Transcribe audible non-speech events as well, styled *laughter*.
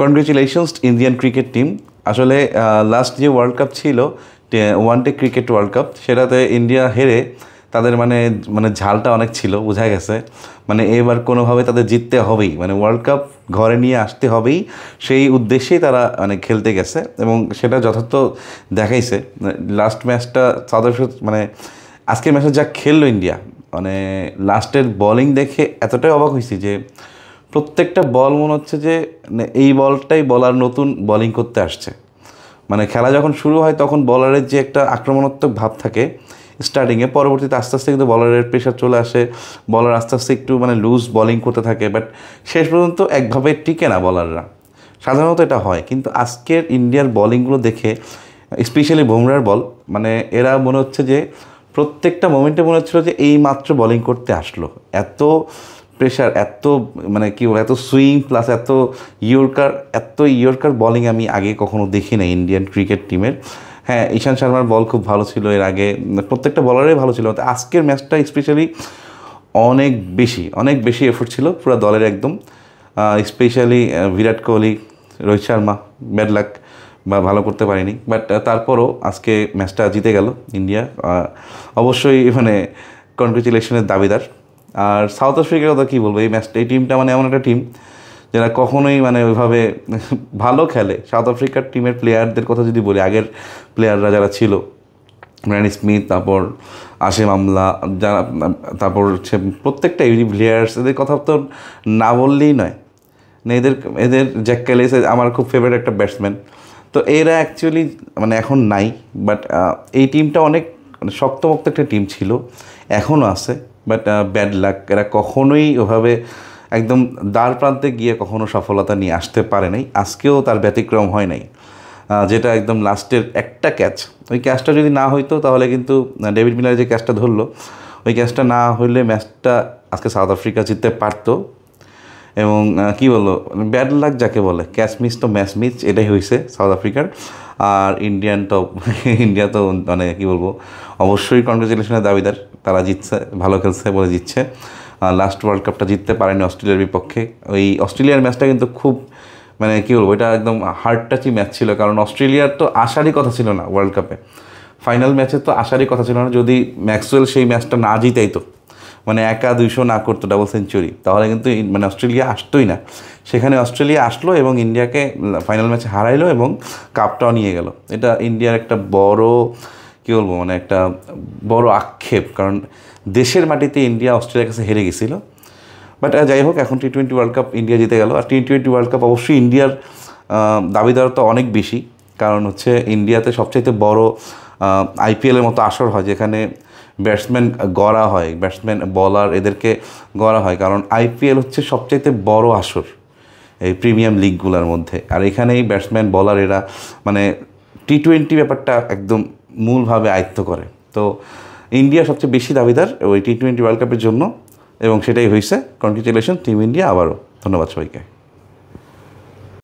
congratulations Indian cricket team আসলে last যে world cup ছিল one day cricket world cup সেটাতে ইন্ডিয়া হেরে তাদের মানে মানে ঝালটা অনেক ছিল বোঝা গেছে মানে এবার কোনোভাবে তাদের জিততে হবেই মানে ওয়ার্ল্ড কাপ ঘরে নিয়ে আসতে হবেই সেই উদ্দেশ্যেই তারা মানে খেলতে গেছে এবং সেটা যথার্থ দেখাইছে লাস্ট ম্যাচটা তাদের মানে আজকের ম্যাচে যা খেললো ইন্ডিয়া মানে লাস্টের বলিং দেখে এতটাই অবাক হয়েছি যে প্রত্যেকটা বল মনে হচ্ছে যে এই বলটাই বলার নতুন বলিং করতে আসছে মানে খেলা যখন শুরু হয় তখন বলারের যে একটা আক্রমণাত্মক ভাব থাকে স্টার্টিংয়ে পরবর্তীতে আস্তে আস্তে কিন্তু বলারের প্রেশার চলে আসে বলার আস্তে আস্তে একটু মানে লুজ বলিং করতে থাকে বাট শেষ পর্যন্ত একভাবে টিকে না বলাররা সাধারণত এটা হয় কিন্তু আজকের ইন্ডিয়ার বলিংগুলো দেখে স্পেশালি বুমরার বল মানে এরা মনে হচ্ছে যে প্রত্যেকটা মোমেন্টে মনে হচ্ছিলো যে এই মাত্র বলিং করতে আসলো এত প্রেশার এত মানে কী বলবো এত সুইং প্লাস এত ইয়র্কার এত ইয়র্কার বলিং আমি আগে কখনো দেখি না ইন্ডিয়ান ক্রিকেট টিমের হ্যাঁ ঈশান শর্মার বল খুব ভালো ছিল এর আগে প্রত্যেকটা বলারই ভালো ছিল আজকের ম্যাচটা স্পেশালি অনেক বেশি অনেক বেশি এফোর্ট ছিল পুরো দলের একদম specially Virat Kohli Rohit Sharma bad luck বা ভালো করতে পারিনি বাট তারপরও আজকে ম্যাচটা জিতে গেল ইন্ডিয়া অবশ্যই মানে কনগ্রেচুলেশনের দাবিদার আর সাউথ আফ্রিকার কথা কী বলবো এই ম্যাচটা এই টিমটা মানে এমন একটা টিম যারা কখনোই মানে ওইভাবে *laughs* ভালো খেলে সাউথ আফ্রিকার টিমের প্লেয়ারদের কথা যদি বলি আগের প্লেয়াররা যারা ছিল ম্যানি স্মিথ তারপর আশেম আমলা যারা তারপর হচ্ছে প্রত্যেকটা ইউনি প্লেয়ার্স এদের কথা তো না বললেই নয় মানে এদের এদের জ্যাক ক্যালিস আমার খুব ফেভারিট একটা ব্যাটসম্যান তো এরা অ্যাকচুয়ালি মানে এখন নাই বাট এই টিমটা অনেক মানে শক্তমক্ত একটা টিম ছিল এখনও আছে বাট ব্যাড লাক এরা কখনোই ওভাবে একদম দ্বার প্রান্তে গিয়ে কখনো সফলতা নিয়ে আসতে পারে নাই আজকেও তার ব্যতিক্রম হয় নাই যেটা একদম লাস্টের একটা ক্যাচ ওই ক্যাচটা যদি না হইতো তাহলে কিন্তু ডেভিড মিলার যে ক্যাচটা ধরলো ওই ক্যাচটা না হইলে ম্যাচটা আজকে সাউথ আফ্রিকা জিততে পারতো এবং কি বলবো ব্যাড লাক যাকে বলে ক্যাচ মিস তো ম্যাচ মিস এটাই হয়েছে সাউথ আফ্রিকার আর ইন্ডিয়ান টপ *laughs* ইন্ডিয়া তো মানে কী বলবো অবশ্যই কনগ্রেচুলেশনের দাবিদার তারা জিতছে ভালো খেলছে বলে জিতছে লাস্ট ওয়ার্ল্ড কাপটা জিততে পারেনি অস্ট্রেলিয়ার বিপক্ষে ওই অস্ট্রেলিয়ার ম্যাচটা কিন্তু খুব মানে কী বলবো এটা একদম হার্ড টাচি ম্যাচ ছিল কারণ অস্ট্রেলিয়ার তো আশারই কথা ছিল না ওয়ার্ল্ড কাপে ফাইনাল ম্যাচে তো আশারই কথা ছিল না যদি ম্যাক্সওয়েল সেই ম্যাচটা না জিতাই তো মানে একা দুইশো না করতো ডাবল সেঞ্চুরি তাহলে কিন্তু মানে অস্ট্রেলিয়া আসতোই না সেখানে অস্ট্রেলিয়া আসলো এবং ইন্ডিয়াকে ফাইনাল ম্যাচে হারাইলো এবং কাপটাও নিয়ে গেল এটা ইন্ডিয়ার একটা বড় কী বলবো মানে একটা বড় আক্ষেপ কারণ দেশের মাটিতে ইন্ডিয়া অস্ট্রেলিয়ার কাছে হেরে গেছিলো বাট যাই হোক এখন T twenty world cup India জিতে গেল আর টি টোয়েন্টি ওয়ার্ল্ড কাপ অবশ্যই ইন্ডিয়ার দাবিদার তো অনেক বেশি কারণ হচ্ছে ইন্ডিয়াতে সবচাইতে বড় আইপিএলের মতো আসর হয় যেখানে ব্যাটসম্যান গড়া হয় ব্যাটসম্যান বলার এদেরকে গড়া হয় কারণ আইপিএল হচ্ছে সবচাইতে বড় আসর এই প্রিমিয়াম লিগগুলোর মধ্যে আর এখানেই ব্যাটসম্যান বলার এরা মানে টি টোয়েন্টি ব্যাপারটা একদম মূলভাবে আয়ত্ত করে তো ইন্ডিয়া সবচেয়ে বেশি দাবিদার ওই টি টোয়েন্টি ওয়ার্ল্ড কাপের জন্য এবং সেটাই হয়েছে কনগ্রেচুলেশন টিম ইন্ডিয়া আবারও ধন্যবাদ সবাইকে